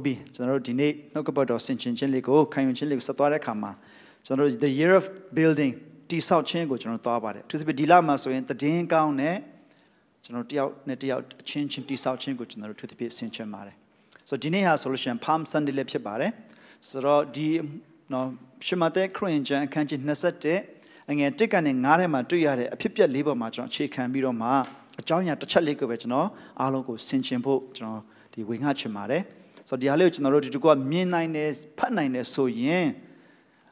ဟုတ်ပြီကျွန်တော်တို့ဒီနေ့နှုတ်ကပတ်တော်ဆင်ခြင်ခြင်းလေးကိုခံယူခြင်းလေးကိုဆက်သွားတဲ့အခါမှာကျွန်တော်တို့ the year of building တိဆောက်ခြင်းကိုကျွန်တော်သွားပါတယ်သူစပဒီလာမှာဆိုရင်တည်င်းကောင်းနဲ့ကျွန်တော်တယောက်နဲ့တယောက်အချင်းချင်းတိဆောက်ခြင်းကိုကျွန်တော်တို့သူစပဆင်ခြင်ပါတယ်ဆိုတော့ဒီနေ့ဟာဆိုလို့ရှိရင် Palm Sunday လေးဖြစ်ပါတယ်ဆိုတော့ဒီနော်ရှမသက်ခရစ်ယာန်အခန်းကြီး27အငယ်1ကနေ9ထဲမှာတွေ့ရတဲ့အဖြစ်ပြက်လေးပေါ်မှာကျွန်တော်အခြေခံပြီးတော့မှအကြောင်းအရာတစ်ချက်လေးကိုပဲကျွန်တော်အားလုံးကိုဆင်ခြင်ဖို့ကျွန်တော်ဒီဝင်ငှချင်ပါတယ်။ဆိုတော့ဒီဟာလေးကိုကျွန်တော်တို့ဒီတကွမြင်နိုင်တယ်ဖတ်နိုင်တယ်ဆိုရင်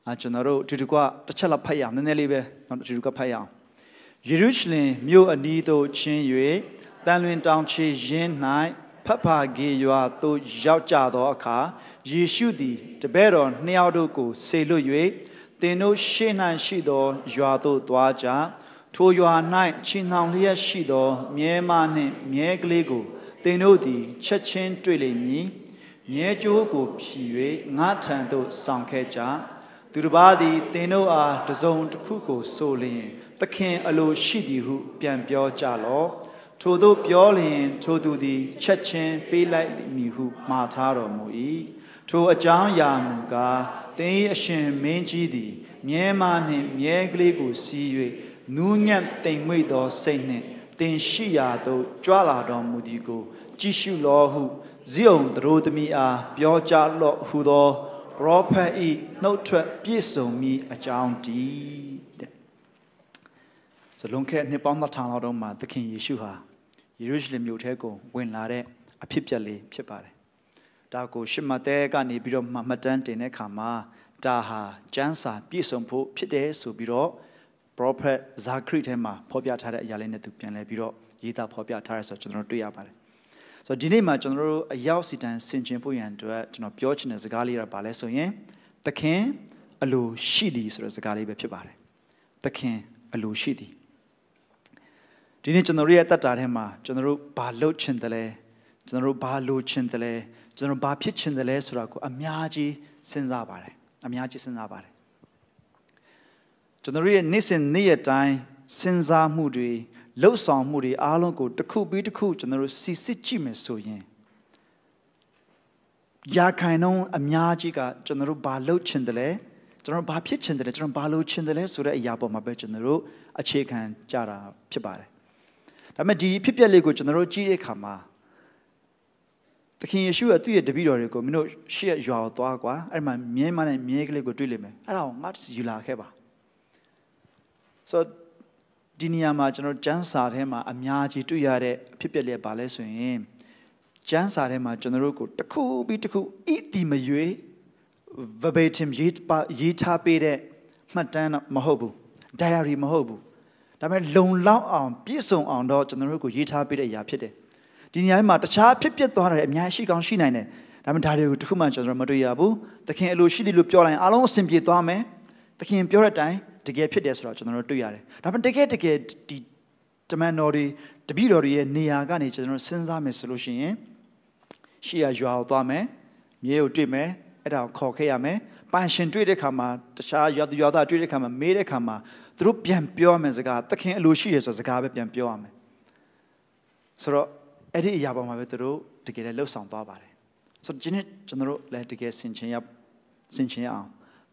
အကျွန်တော်တို့ဒီတကွတစ်ချက်လောက်ဖတ်ရအောင်နည်းနည်းလေးပဲနော်ဒီတကွဖတ်ရအောင်ယေရုရှလင်မြို့အနီးသို့ချင်း၍တန်လွင်တောင်ချေရင်း၌ဖတ်ပါကေရွာသို့ရောက်ကြသောအခါယေရှုသည် တပည့်တော်နှစ်ယောက်တို့ကိုဆေလွတ်၍သင်တို့ရှေ့၌ရှိသောရွာသို့သွားကြထိုရွာ၌ချင်းနှောင်လျက်ရှိသော မြဲမနှင့်မြဲကလေးကိုသင်တို့သည်ချက်ချင်းတွေ့လိမ့်မည်မြဲကြိုးကိုဖြီ၍ငါထံသို့ဆောင်ခဲ့ကြ သူတစ်ပါးသည်သင်တို့အားတစုံတစ်ခုကိုဆိုလျင်သခင်အလိုရှိသည်ဟုပြန်ပြောကြလော့ထိုသို့ပြောလျင်ထိုသူသည်ချက်ချင်းပေးလိုက်မည်ဟုမှားထားတော်မူ၏ထိုအကြောင်းအရာမူကားသင်၏အရှင်မင်းကြီးသည်မြဲမနှင့်မြဲကလေးကိုစီး၍နူးညံ့တိမ်မွေ့သောစိတ်နှင့်သင်ရှိရာသို့ကြွလာတော်မူသည်ကိုကြည့်ရှုလောဟုဇိယုန်သရိုသမီးအားပြောကြားလော့ဟူသောပရောဖက်ဤနှုတ်ထွက်ပြည့်စုံမိအကြောင်းတည်းတဲ့။ဇလွန်ခဲ့နှစ်ပေါင်း2000လောက်တုန်းမှာသခင်ယေရှုဟာယေရုရှလင်မြို့ထဲကိုဝင်လာတဲ့အဖြစ်ပြက်လေးဖြစ်ပါတယ်။ဒါကိုရှမသဲကနေပြီးတော့မှတ်တမ်းတင်တဲ့အခါမှာဒါဟာကျမ်းစာ ပြည့်စုံဖို့ဖြစ်တယ်ဆိုပြီးတော့ prophet ဇာခရီထဲမှာဖော်ပြထားတဲ့အရာလေးနဲ့သူပြန်လဲပြီးတော့ရေးသားဖော်ပြထားရဆိုတော့ကျွန်တော်တို့တွေ့ရပါတယ်ဆိုတော့ဒီနေ့မှာကျွန်တော်တို့အရောက်စီတန်ဆင်ခြင်ဖို့ရန်အတွက်ကျွန်တော်ပြောချင်တဲ့စကားလေးကဘာလဲဆိုရင်သခင်အလိုရှိသည်ဆိုတဲ့စကားလေးပဲဖြစ်ပါတယ်သခင်အလိုရှိသည်ဒီနေ့ကျွန်တော်တို့ရဲ့တတ်တာထဲမှာကျွန်တော်တို့ဘာလုပ်ချင်တယ်လဲကျွန်တော်တို့ဘာလိုချင်တယ်လဲကျွန်တော်ဘာဖြစ်ချင်တယ်လဲဆိုတာကိုအများကြီးစဉ်းစားပါတယ်အများကြီးစဉ်းစားပါတယ်ကျွန်တော်တို့ရဲ့နေ့စဉ်နေ့ရက်တိုင်းစဉ်းစားမှုတွေလှုပ်ဆောင်မှုတွေအားလုံးကိုတစ်ခုပြီးတစ်ခုကျွန်တော်တို့စီစစ်ကြည့်မယ်ဆိုရင်ရာခိုင်နှုန်းအများကြီးကကျွန်တော်တို့ဘာလှုပ်ချင်တယ်လဲကျွန်တော်ဘာဖြစ်ချင်တယ်လဲကျွန်တော်ဘာလှုပ်ချင်တယ်လဲဆိုတဲ့အရာပေါ်မှာပဲကျွန်တော်တို့အခြေခံကြတာဖြစ်ပါတယ်ဒါပေမဲ့ဒီဖြစ်ပျက်လေးကိုကျွန်တော်တို့ကြည့်တဲ့အခါမှာသခင်ယေရှုကသူ့ရဲ့တပည့်တော်တွေကိုမင်းတို့ရှေ့ရွာကိုသွားကွာအဲ့မှာမြဲမနဲ့မြဲကလေးကိုတွေ့လိမ့်မယ်အဲ့ဒါကိုငါ့စီယူလာခဲ့ပါဆိုတော့ဒီနေရာမှာကျွန်တော်ကျမ်းစာထဲမှာအများကြီးတွေ့ရတဲ့အဖြစ်ပြက်လေးပါလဲဆိုရင်ကျမ်းစာထဲမှာကျွန်တော်တို့ကိုတစ်ခုပြီးတစ်ခုဤတီမရွေ verbatim ရေးပါရေးထားပေးတဲ့မှတ်တမ်းမဟုတ်ဘူး diary မဟုတ်ဘူးဒါပေမဲ့လုံလောက်အောင်ပြည့်စုံအောင်တော့ကျွန်တော်တို့ကိုရေးထားပေးတဲ့အရာဖြစ်တယ်ဒီနေရာမှာတခြားဖြစ်ပျက်သွားတာအများရှိကောင်းရှိနိုင်တယ်ဒါပေမဲ့ဒါတွေကိုတခုမှကျွန်တော်မတွေ့ရဘူးသခင်အလိုရှိတယ်လို့ပြောလိုက်ရင်အားလုံးအဆင်ပြေသွားမယ်သခင်ပြောတဲ့အတိုင်းတကယ်ဖြစ်တယ်ဆိုတော့ကျွန်တော်တို့တွေ့ရတယ်ဒါပေမဲ့တကယ်တကယ်ဒီတမန်တော်တွေတပည့်တော်တွေရဲ့နေရာကနေကျွန်တော်စဉ်းစားမယ်ဆိုလို့ရှိရင်ရှေ့ရရွာကိုသွားမယ်မြေကိုတွေ့မယ်အဲ့ဒါကိုခေါ်ခဲ့ရမယ်ပန်ရှင်တွေ့တဲ့ခါမှာတခြားရွာသူရွာသားတွေ့တဲ့ခါမှာမေးတဲ့ခါမှာသူတို့ပြန်ပြောရမယ်စကားသခင်အလိုရှိတယ်ဆိုစကားပဲပြန်ပြောရမယ်ဆိုတော့အဲ့ဒီအရာပေါ်မှာပဲသူတို့တကယ်လည်းလှုပ်ဆောင်သွားပါတယ်ဆိုတော့ဒီနေ့ကျွန်တော်တို့လည်းတကယ်ဆင်ခြင်ရဆင်ခြင်ရအောင်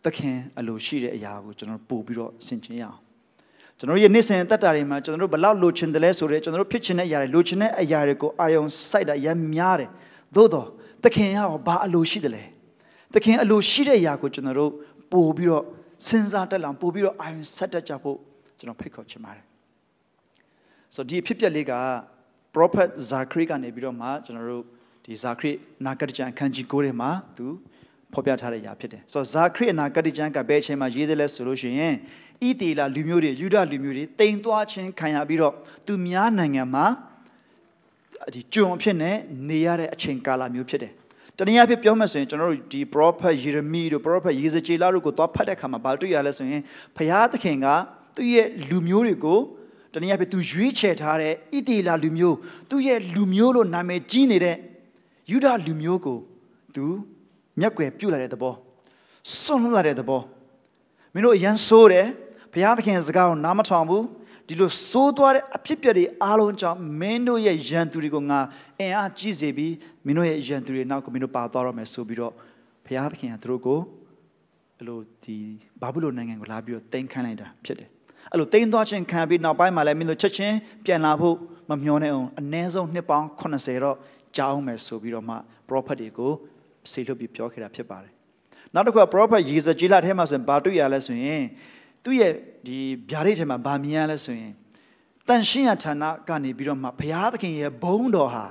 သခင်အလိုရှိတဲ့အရာကိုကျွန်တော်ပို့ပြီးတော့ဆင်ခြင်ရအောင်ကျွန်တော်ရဲ့နေ့စဉ်တက်တာတွေမှာကျွန်တော်တို့ဘလောက်လိုချင်တယ်လဲဆိုတော့ကျွန်တော်တို့ဖြစ်ချင်တဲ့အရာတွေလိုချင်တဲ့အရာတွေကိုအာယုံစိုက်တာရမ်းများတယ်သို့တော့သခင်ရောဘာအလိုရှိတယ်လဲသခင်အလိုရှိတဲ့အရာကိုကျွန်တော်တို့ပို့ပြီးတော့စဉ်းစားတက်လောင်ပို့ပြီးတော့အာယုံဆက်တက်ကြဖို့ကျွန်တော်ဖိတ်ခေါ်ချင်ပါတယ်ဆိုတော့ဒီဖြစ်ပျက်လေးက prophet zakri ကနေပြီးတော့မှကျွန်တော်တို့ဒီ zakri နာဂတ်ကျန်အခန်းကြီး9ထဲမှာသူဖော်ပြထားတဲ့အရာဖြစ်တယ်ဆိုတော့ဇာခရိအနာဂတိကျမ်းကဘယ်အချိန်မှာရေးသလဲဆိုလို့ရှိရင်ဣတေလလူမျိုးတွေယူဒလူမျိုးတွေတိမ်သွားခြင်းခံရပြီးတော့သူများနိုင်ငံမှာဒီကျွန်အဖြစ်နဲ့နေရတဲ့အချိန်ကာလမျိုးဖြစ်တယ်တနည်းအားဖြင့်ပြောမယ်ဆိုရင်ကျွန်တော်တို့ဒီ prophet Jeremiah တို့ prophet Ezekiel တို့ကိုသွားဖတ်တဲ့အခါမှာဘာတွေ့ရလဲဆိုရင်ဘုရားသခင်ကသူ့ရဲ့လူမျိုးတွေကိုတနည်းအားဖြင့်သူရွေးချယ်ထားတဲ့ဣတေလလူမျိုးသူ့ရဲ့လူမျိုးလို့နာမည်ကြီးနေတဲ့ယူဒလူမျိုးကိုသူမျက်ကွယ်ပြုတ်လာတဲ့သဘောစွန့်လွတ်လာတဲ့သဘောမင်းတို့အရန်ဆိုးတယ်ဘုရားသခင်စကားကိုနားမထောင်ဘူးဒီလိုစိုးသွားတဲ့အဖြစ်ပြက်တွေအားလုံးကြောင့်မင်းတို့ရဲ့ယံသူတွေကိုငါအင်အားကြီးစေပြီးမင်းတို့ရဲ့ယံသူတွေနောက်ကမင်းတို့ပါသွားတော့မယ်ဆိုပြီးတော့ဘုရားသခင်ကသူတို့ကိုအဲ့လိုဒီဘာဘူးလိုနိုင်ငံကိုလာပြီးတော့တင်ခိုင်းလိုက်တာဖြစ်တယ်အဲ့လိုတင်သွားခြင်းခံပြီးနောက်ပိုင်းမှာလည်းမင်းတို့ချက်ချင်းပြန်လာဖို့မမျှော်နဲ့အောင်အနည်းဆုံးနှစ်ပေါင်း80တော့ကြာအောင်မယ်ဆိုပြီးတော့မှ prophet တွေကိုစေလွှတ်ပြီးပြောခဲ့တာဖြစ်ပါတယ်နောက်တစ်ခုက prophet ရေစကြည်လထဲမှာဆိုရင်ဘာတွေ့ရလဲဆိုရင်သူ့ရဲ့ဒီဗျာဒိတ်ထဲမှာဘာမြင်ရလဲဆိုရင်တန်ရှင်းရဌာနကနေပြီးတော့မှဘုရားသခင်ရဲ့ဘုန်းတော်ဟာ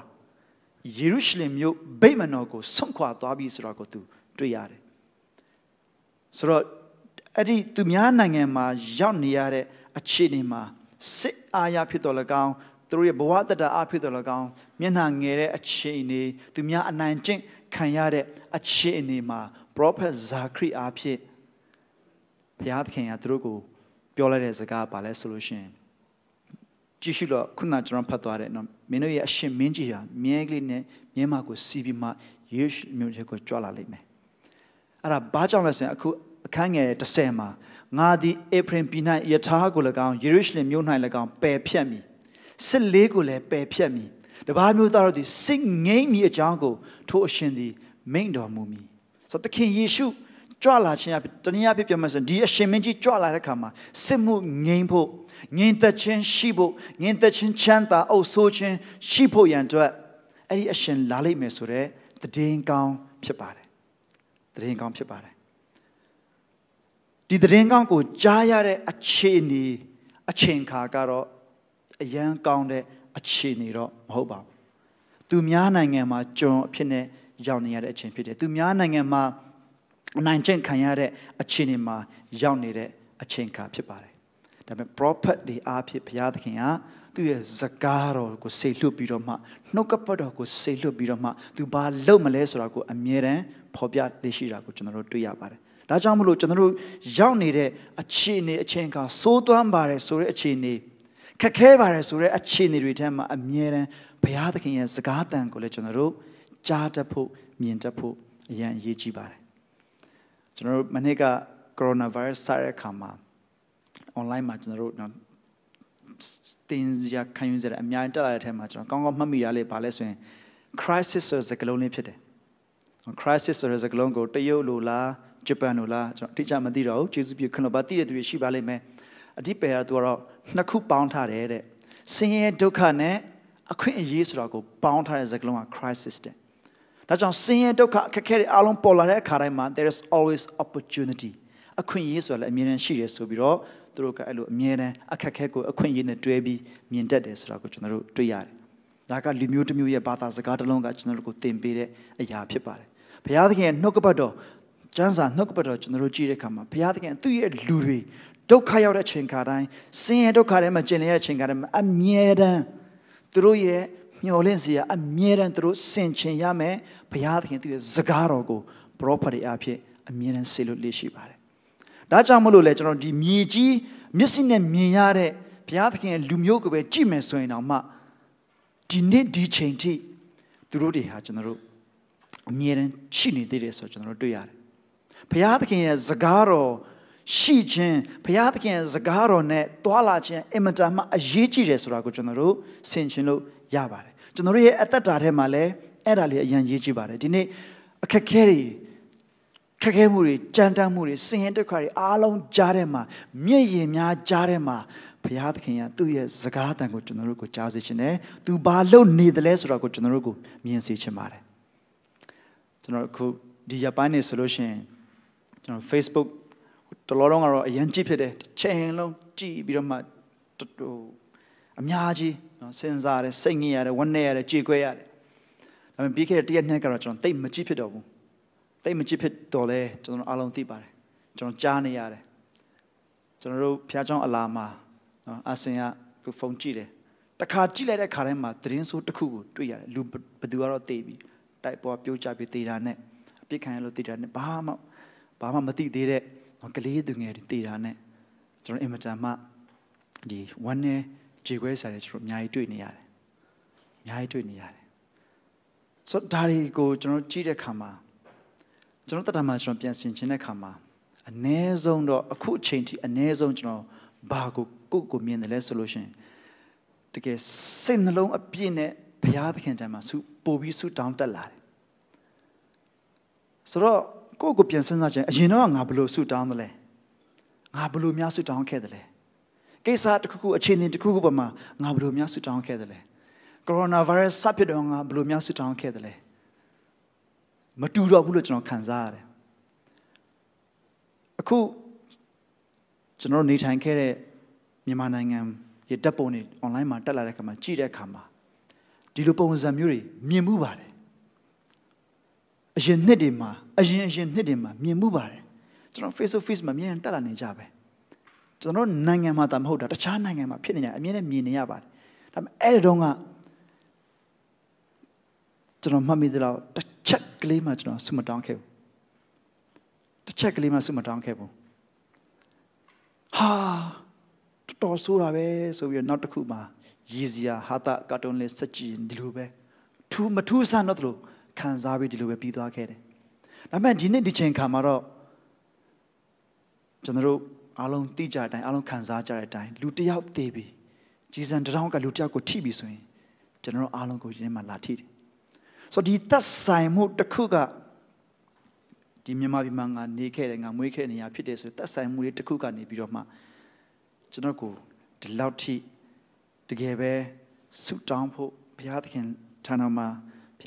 ယေရုရှလင်မြို့ဗိမာန်တော်ကိုဆွန့်ခွာသွားပြီဆိုတာကိုသူတွေ့ရတယ်ဆိုတော့အဲ့ဒီသူများနိုင်ငံမှာ ရောက်နေရတဲ့အခြေအနေမှာစစ်အာရဖြစ်တော်၎င်းသူတို့ရဲ့ဘဝတတအားဖြစ်တော်၎င်းမျက်နှာငယ်တဲ့အခြေအနေသူများအနိုင်ကျင့်ခံရတဲ့အခြေအနေမှာ prophet ဇာခရီအဖြစ်ဘုရားသခင်ကသူတို့ကို ပြောလိုက်တဲ့စကားကဘာလဲဆိုလို့ရှိရင်ကြည့်ရှုတော့ခုနကျွန်တော်ဖတ်သွားတဲ့နော်မင်းတို့ရဲ့အရှင်မင်းကြီးဟာမြဲကလေးနဲ့မြဲမကိုစီးပြီးမှယေရှုမြို့ထဲကိုကြွလာလိမ့်မယ်အဲ့ဒါဘာကြောင့်လဲဆိုရင်အခုအခန်းငယ်30မှာငါသည်အေဖရင်ပြည်၌ယထာကို၎င်းယေရုရှလင်မြို့၌၎င်းပယ်ဖြတ်မည်စစ်လေးကိုလည်းပယ်ဖြတ်မည်တပါးမျိုးသားတို့သည်စိတ်ငြိမ်မီအကြောင်းကို ထိုအရှင်သည်မိန့်တော်မူမီဆိုသခင်ယေရှုကြွလာခြင်းအဖြစ်တနည်းအားဖြင့်ပြောမှဆိုဒီအရှင်မင်းကြီးကြွလာတဲ့အခါမှာစစ်မှုငြိမ်ဖို့ငြိမ်သက်ခြင်းရှိဖို့ငြိမ်သက်ခြင်းချမ်းသာအုပ်ဆိုးခြင်းရှိဖို့ရန်အတွက်အဲ့ဒီအရှင်လာလိမ့်မယ်ဆိုတဲ့တည်င်းကောင်းဖြစ်ပါတယ်တည်င်းကောင်းဖြစ်ပါတယ်ဒီတည်င်းကောင်းကိုကြားရတဲ့အခြေအနေအချိန်ခါကတော့အရန်ကောင်းတဲ့အခြေအနေတော့မဟုတ်ပါဘူး။သူများနိုင်ငံမှာကြုံအဖြစ်နဲ့ရောက်နေရတဲ့အချိန်ဖြစ်တယ်။သူများနိုင်ငံမှာအနိုင်ကျင့်ခံရတဲ့အခြေအနေမှာရောက်နေတဲ့အချိန်ခါဖြစ်ပါတယ်။ဒါပေမဲ့ prophet တွေအားဖြင့်ဘုရားသခင်ကသူ့ရဲ့ဇကားတော်ကိုစိတ်လွတ်ပြီးတော့မှနှုတ်ကပတ်တော်ကိုစိတ်လွတ်ပြီးတော့မှသူဘာလုပ်မလဲဆိုတာကိုအမြဲတမ်းဖော်ပြသိရှိတာကိုကျွန်တော်တို့တွေ့ရပါတယ်။ဒါကြောင့်မလို့ကျွန်တော်တို့ရောက်နေတဲ့အခြေအနေအချိန်အခါစိုးသွမ်းပါတယ်ဆိုတဲ့အခြေအနေခက်ခဲပါတယ်ဆိုတဲ့အခြေအနေတွေထဲမှာအမြဲတမ်းဘုရားသခင်ရဲ့စကားတန်ကိုလည်းကျွန်တော်တို့ကြားတတ်ဖို့မြင်တတ်ဖို့အရန်အရေးကြီးပါတယ်ကျွန်တော်တို့မနေ့ကကိုရိုနာဗိုင်းရပ်စ်စတဲ့အခါမှာ online မှာကျွန်တော်တို့တင်းရခံယူစရာအများကြီးတက်လာတဲ့အထက်မှာကျွန်တော်ကောင်းကောင်းမှတ်မိတာလေးပါလဲဆိုရင် crisis ဆိုတဲ့စကားလုံးလေးဖြစ်တယ် crisis ဆိုတဲ့စကားလုံးကိုတရုတ်လိုလားဂျပန်လိုလားကျွန်တော်အတိအကျမသိတော့ဘူးကျေးဇူးပြုခင်ဗျာပါသိတဲ့သူတွေရှိပါလိမ့်မယ်အတိပယ်ရသူကတော့နှစ်ခုပေါင်းထားတယ်တဲ့ဆင်းရဲဒုက္ခနဲ့အခွင့်အရေးဆိုတာကိုပေါင်းထားတဲ့စကားလုံးက crisis တဲ့ဒါကြောင့်ဆင်းရဲဒုက္ခအခက်အခဲတွေအလုံးပေါ်လာတဲ့အခါတိုင်းမှာ there is always opportunity အခွင့်အရေးဆိုတာလည်းအမြဲတမ်းရှိတယ်ဆိုပြီးတော့သူတို့ကအဲ့လိုအမြဲတမ်းအခက်အခဲကိုအခွင့်အရေးနဲ့တွဲပြီးမြင်တတ်တယ်ဆိုတာကိုကျွန်တော်တို့တွေ့ရတယ်ဒါကလူမျိုးတစ်မျိုးရဲ့ဘာသာစကားတစ်လုံးကကျွန်တော်တို့ကိုသင်ပေးတဲ့အရာဖြစ်ပါတယ်ဘုရားသခင်ရဲ့နှုတ်ကပတ်တော်ကျမ်းစာနှုတ်ကပတ်တော်ကျွန်တော်တို့ကြည့်တဲ့အခါမှာဘုရားသခင်သူ့ရဲ့လူတွေဒုက္ခရောက်တဲ့အချိန်ခါတိုင်းဆင်းရဲဒုက္ခထဲမှာကျင်လည်ရတဲ့အချိန်ခါတိုင်းအမြဲတမ်းသူတို့ရဲ့မျှော်လင့်စရာအမြဲတမ်းသူတို့ဆင်ခြင်ရမယ်ဘုရားသခင်သူရဲ့စကားတော်ကိုပရောဖက်တွေအဖြစ်အမြဲတမ်းဆေလို့လေ့ရှိပါတယ်။ဒါကြောင့်မလို့လေကျွန်တော်ဒီမြေကြီးမျက်စိနဲ့မြင်ရတဲ့ဘုရားသခင်ရဲ့လူမျိုးကိုပဲကြည့်မယ်ဆိုရင်တော့မှဒီနေ့ဒီချိန်ထိသူတို့တွေဟာကျွန်တော်တို့အမြဲတမ်းရှိနေသေးတယ်ဆိုတော့ကျွန်တော်တို့တွေ့ရတယ်။ဘုရားသခင်ရဲ့စကားတော်ရှိခြင်းဘုရားသခင်စကားတော်နဲ့တွာလာခြင်းအင်မတန်မှအရေးကြီးတယ်ဆိုတာကိုကျွန်တော်တို့ဆင်ခြင်လို့ရပါတယ်ကျွန်တော်တို့ရဲ့အသက်တာထဲမှာလည်းအဲ့ဒါလေးအရင်ရေးကြည့်ပါတယ်ဒီနေ့အခက်ခဲတွေခက်ခဲမှုတွေကြမ်းတမ်းမှုတွေဆင်းရဲဒုက္ခတွေအားလုံးကြားထဲမှာမျက်ရည်များကြားထဲမှာဘုရားသခင်ကသူ့ရဲ့စကားအတန်ကိုကျွန်တော်တို့ကိုကြားစေခြင်းနဲ့သူဘာလုပ်နေသလဲဆိုတာကိုကျွန်တော်တို့ကိုမြင်စေခြင်းပါတယ်ကျွန်တော်အခုဒီရပိုင်းနေဆိုလို့ရှိရင်ကျွန်တော် Facebook တလောတော့ကတော့အရန်ကြည့်ဖြစ်တယ်ချိန်လုံးကြည့်ပြီးတော့မှဟိုအများကြီးနော်စဉ်းစားရတယ်စိတ်ငြိမ်ရတယ်ဝမ်းနည်းရတယ်ကြေကွဲရတယ်ဒါပေမဲ့ပြီးခဲ့တဲ့တရက်နှစ်ကတော့ကျွန်တော်တိတ်မကြည့်ဖြစ်တော့ဘူးတိတ်မကြည့်ဖြစ်တော့လဲကျွန်တော်အားလုံးသိပါတယ်ကျွန်တော်ကြားနေရတယ်ကျွန်တော်တို့ဖျားเจ้าအလာမှာနော်အဆင်ကသူဖုန်းကြည့်တယ်တခါကြည့်လိုက်တဲ့ခါတိုင်းမှာသတင်းဆိုးတစ်ခုကိုတွေ့ရတယ်လူဘယ်သူကတော့တေးပြီးတိုက်ပေါ်ပြိုးချပြီးတေးတာနဲ့အပြစ်ခံရလို့တေးတာနဲ့ဘာမှဘာမှမသိသေးတဲ့ကလေးသူငယ်တွေတည်တာနဲ့ကျွန်တော်အင်မတန်မှဒီဝမ်းနဲ့ခြေခွဲဆိုင်တွေကျွန်တော်အများကြီးတွေ့နေရတယ်အများကြီးတွေ့နေရတယ်ဆိုတော့ဒါတွေကိုကျွန်တော်ကြည့်တဲ့အခါမှာကျွန်တော်တတမှာကျွန်တော်ပြန်ဆင်ခြင်တဲ့အခါမှာအ ਨੇ ဆုံးတော့အခုအချိန်ထိအ ਨੇ ဆုံးကျွန်တော်ဘာကိုကိုကိုမြင်တယ်လဲဆိုလို့ရှင်တကယ်စိတ်နှလုံးအပြည့်နဲ့ဘုရားသခင်တန်မှာစုပို့ပြီးဆုတောင်းတက်လာတယ်ဆိုတော့ကိုယ့်ကိုပြင်စဉ်းစားခြင်းအရင်တော့ငါဘယ်လိုဆုတောင်းမလဲငါဘယ်လိုများဆုတောင်းခဲ့တယ်လဲကိစ္စတစ်ခုခုအခြေအနေတစ်ခုခုပေါ်မှာငါဘယ်လိုများဆုတောင်းခဲ့တယ်လဲကိုရိုနာဗိုင်းရပ်စ်စဖြစ်တော့ငါဘယ်လိုများဆုတောင်းခဲ့တယ်လဲမတူတော့ဘူးလို့ကျွန်တော်ခံစားရတယ်အခုကျွန်တော်နေထိုင်ခဲ့တဲ့မြန်မာနိုင်ငံရဲ့တပ်ပုံတွေ online မှာတက်လာတဲ့အခါမှာကြည့်တဲ့အခါမှာဒီလိုပုံစံမျိုးတွေမြင်မှုပါတယ်အရင်နှစ်တွေမှာအရင်အရင်နှစ်တွေမှာမြင်မှုပါတယ်ကျွန်တော် face to face မှာမြင်တက်လာနေကြပဲကျွန်တော်နိုင်ငံမှာတာမဟုတ်တာတခြားနိုင်ငံမှာဖြစ်နေတယ်အမြဲတမ်းမြင်နေရပါတယ်ဒါပေမဲ့အဲ့ဒီတော့ကကျွန်တော်မှတ်မိသလောက်တစ်ချက်ကလေးမှကျွန်တော်ဆုမတောင်းခဲ့ဘူးတစ်ချက်ကလေးမှဆုမတောင်းခဲ့ဘူးဟာတော်တော်ဆိုးတာပဲဆိုပြီးတော့နောက်တစ်ခုမှရည်စရာဟာတာကာတွန်းလေးစက်ကြည့်ဒီလိုပဲထူးမထူးဆန်းတော့သလိုခံစားပြီးဒီလိုပဲပြီးသွားခဲ့တယ်။ဒါပေမဲ့ဒီနေ့ဒီချိန်ခါမှာတော့ကျွန်တော်တို့အားလုံးသိကြတဲ့အတိုင်းအားလုံးခံစားကြတဲ့အတိုင်းလူတစ်ယောက်သေပြီ။ဂျီဇန်တရောင်းကလူတစ်ယောက်ကိုထိပြီဆိုရင်ကျွန်တော်တို့အားလုံးကိုဒီနေ့မှလာထိတယ်။ဆိုတော့ဒီသက်ဆိုင်မှုတစ်ခုကဒီမြန်မာပြည်မှာငါနေခဲ့တယ်ငါမွေးခဲ့တဲ့နေရာဖြစ်တယ်ဆိုသက်ဆိုင်မှုတွေတစ်ခုကနေပြီးတော့မှကျွန်တော်ကိုဒီလောက်ထိတကယ်ပဲဆုတောင်းဖို့ဘုရားသခင်ထံတော်မှာ